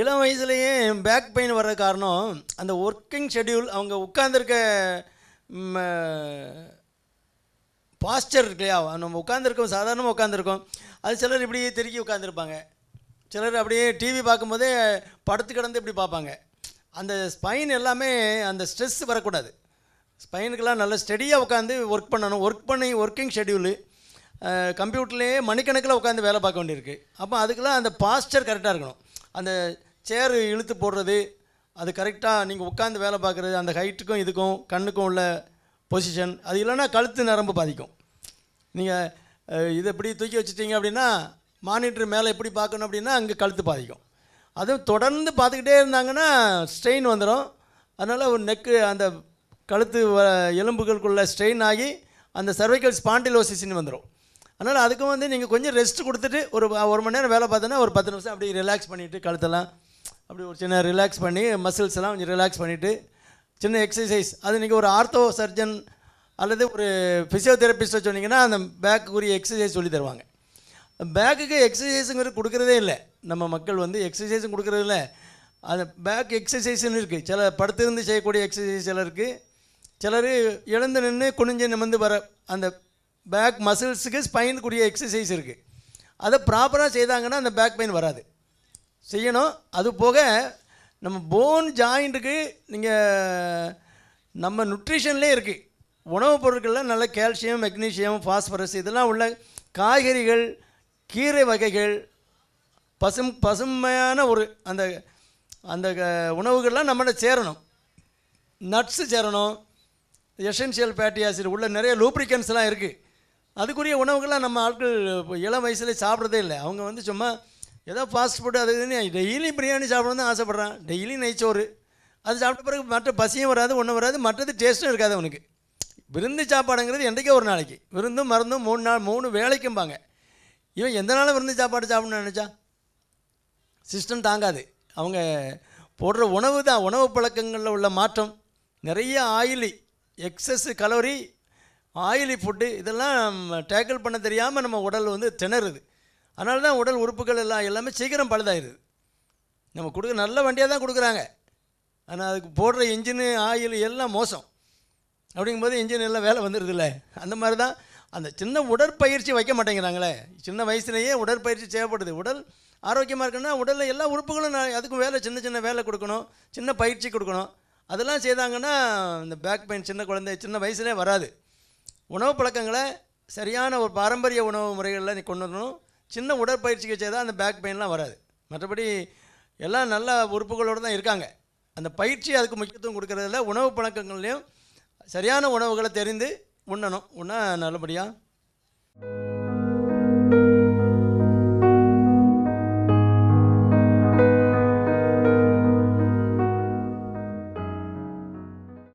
இளம் வயசுலேயே back pain வர்ற காரணம் அந்த ஒர்க்கிங் ஷெடியூல் அவங்க உட்காந்துருக்க பாஸ்டர் இருக்கு இல்லையா நம்ம உட்காந்துருக்கோம் சாதாரணமாக உட்காந்துருக்கோம் அது சிலர் இப்படியே திருக்கி உட்காந்துருப்பாங்க சிலர் அப்படியே டிவி பார்க்கும்போதே படுத்து கிடந்து இப்படி பார்ப்பாங்க அந்த ஸ்பைன் எல்லாமே அந்த ஸ்ட்ரெஸ் வரக்கூடாது ஸ்பைனுக்கெல்லாம் நல்லா ஸ்டடியாக உட்காந்து ஒர்க் பண்ணணும் ஒர்க் பண்ணி ஒர்க்கிங் ஷெடியூலு கம்ப்யூட்டர்லேயே மணிக்கணக்கில் உட்காந்து வேலை பார்க்க வேண்டியிருக்கு அப்போ அதுக்கெல்லாம் அந்த பாஸ்டர் கரெக்டாக இருக்கணும் அந்த சேரு இழுத்து போடுறது அது கரெக்டாக நீங்கள் உட்காந்து வேலை பார்க்குறது அந்த ஹைட்டுக்கும் இதுக்கும் கண்ணுக்கும் உள்ள பொசிஷன் அது இல்லைன்னா கழுத்து நரம்பு பாதிக்கும் நீங்கள் இதை எப்படி தூக்கி வச்சுட்டீங்க அப்படின்னா மானிட்டர் மேலே எப்படி பார்க்கணும் அப்படின்னா அங்கே கழுத்து பாதிக்கும் அதுவும் தொடர்ந்து பார்த்துக்கிட்டே இருந்தாங்கன்னா ஸ்ட்ரெயின் வந்துடும் அதனால் ஒரு நெக்கு அந்த கழுத்து எலும்புகளுக்குள்ள ஸ்ட்ரெயின் ஆகி அந்த சர்வைக்கல் ஸ்பாண்டிலோசிஸ்ன்னு வந்துடும் அதனால் அதுக்கும் வந்து நீங்கள் கொஞ்சம் ரெஸ்ட் கொடுத்துட்டு ஒரு ஒரு மணி நேரம் வேலை பார்த்தோன்னா ஒரு பத்து நிமிஷம் அப்படி ரிலாக்ஸ் பண்ணிவிட்டு கழுத்தெல்லாம் அப்படி ஒரு சின்ன ரிலாக்ஸ் பண்ணி மசில்ஸ் எல்லாம் கொஞ்சம் ரிலாக்ஸ் பண்ணிவிட்டு சின்ன எக்ஸசைஸ் அது நீங்கள் ஒரு ஆர்த்தோ சர்ஜன் அல்லது ஒரு ஃபிசியோதெரபிஸ்ட்டை சொன்னீங்கன்னா அந்த பேக்குக்குரிய எக்ஸசைஸ் சொல்லி தருவாங்க பேக்குக்கு எக்ஸசைஸுங்கிறது கொடுக்குறதே இல்லை நம்ம மக்கள் வந்து எக்ஸசைஸும் கொடுக்குறது இல்லை அந்த பேக் எக்ஸசைஸ்ன்னு இருக்குது சில படுத்திருந்து செய்யக்கூடிய எக்ஸசைஸ் சில இருக்குது சிலர் எழுந்து நின்று குனிஞ்சு நிமிந்து வர அந்த பேக் மசில்ஸுக்கு ஸ்பைனுக்குரிய எக்ஸசைஸ் இருக்குது அதை ப்ராப்பராக செய்தாங்கன்னா அந்த பேக் பெயின் வராது செய்யணும் அது போக நம்ம போன் ஜாயிண்ட்டுக்கு நீங்கள் நம்ம நியூட்ரிஷன்லேயே இருக்குது உணவுப் பொருட்களில் நல்ல கால்சியம் மெக்னீஷியம் ஃபாஸ்பரஸ் இதெல்லாம் உள்ள காய்கறிகள் கீரை வகைகள் பசும் பசுமையான ஒரு அந்த அந்த உணவுகள்லாம் நம்மளை சேரணும் நட்ஸு சேரணும் எசென்ஷியல் ஃபேட்டி ஆசிட் உள்ள நிறைய லூப்ரிகன்ஸ்லாம் இருக்குது அதுக்குரிய உணவுகள்லாம் நம்ம ஆட்கள் இளம் வயசுலேயே சாப்பிட்றதே இல்லை அவங்க வந்து சும்மா ஏதோ ஃபாஸ்ட் ஃபுட்டு அது இதுன்னு டெய்லி பிரியாணி சாப்பிடணும் தான் ஆசைப்பட்றான் டெய்லி நெய்ச்சோறு அது சாப்பிட்ட பிறகு மற்ற பசியும் வராது ஒன்றும் வராது மற்றது டேஸ்ட்டும் இருக்காது அவனுக்கு விருந்து சாப்பாடுங்கிறது என்றைக்கே ஒரு நாளைக்கு விருந்தும் மருந்தும் மூணு நாள் மூணு வேலைக்கும்பாங்க இவன் எந்த நாளும் விருந்து சாப்பாடு சாப்பிடணும்னு நினச்சா சிஸ்டம் தாங்காது அவங்க போடுற உணவு தான் உணவு பழக்கங்களில் உள்ள மாற்றம் நிறைய oily excess calorie oily food இதெல்லாம் டேக்கிள் பண்ண தெரியாமல் நம்ம உடல் வந்து திணறுது அதனால தான் உடல் உறுப்புகள் எல்லாம் எல்லாமே சீக்கிரம் பழுதாயிடுது நம்ம கொடுக்க நல்ல வண்டியாக தான் கொடுக்குறாங்க ஆனால் அதுக்கு போடுற இன்ஜினு ஆயில் எல்லாம் மோசம் அப்படிங்கும்போது இன்ஜின் எல்லாம் வேலை வந்துடுதுல்ல அந்த மாதிரி தான் அந்த சின்ன உடற்பயிற்சி வைக்க மாட்டேங்கிறாங்களே சின்ன வயசுலேயே உடற்பயிற்சி செய்யப்படுது உடல் ஆரோக்கியமாக இருக்குன்னா உடலில் எல்லா உறுப்புகளும் அதுக்கும் வேலை சின்ன சின்ன வேலை கொடுக்கணும் சின்ன பயிற்சி கொடுக்கணும் அதெல்லாம் செய்தாங்கன்னா இந்த பேக் பெயின் சின்ன குழந்தை சின்ன வயசுலேயே வராது உணவு பழக்கங்களை சரியான ஒரு பாரம்பரிய உணவு முறைகளில் நீ கொண்டு வரணும் சின்ன உடற்பயிற்சிக்கு தான் அந்த பேக் பெயின்லாம் வராது மற்றபடி எல்லாம் நல்ல உறுப்புகளோடு தான் இருக்காங்க அந்த பயிற்சி அதுக்கு முக்கியத்துவம் கொடுக்கறதில்ல உணவு பழக்கங்கள்லேயும் சரியான உணவுகளை தெரிந்து உண்ணணும் உண்ணா நல்லபடியாக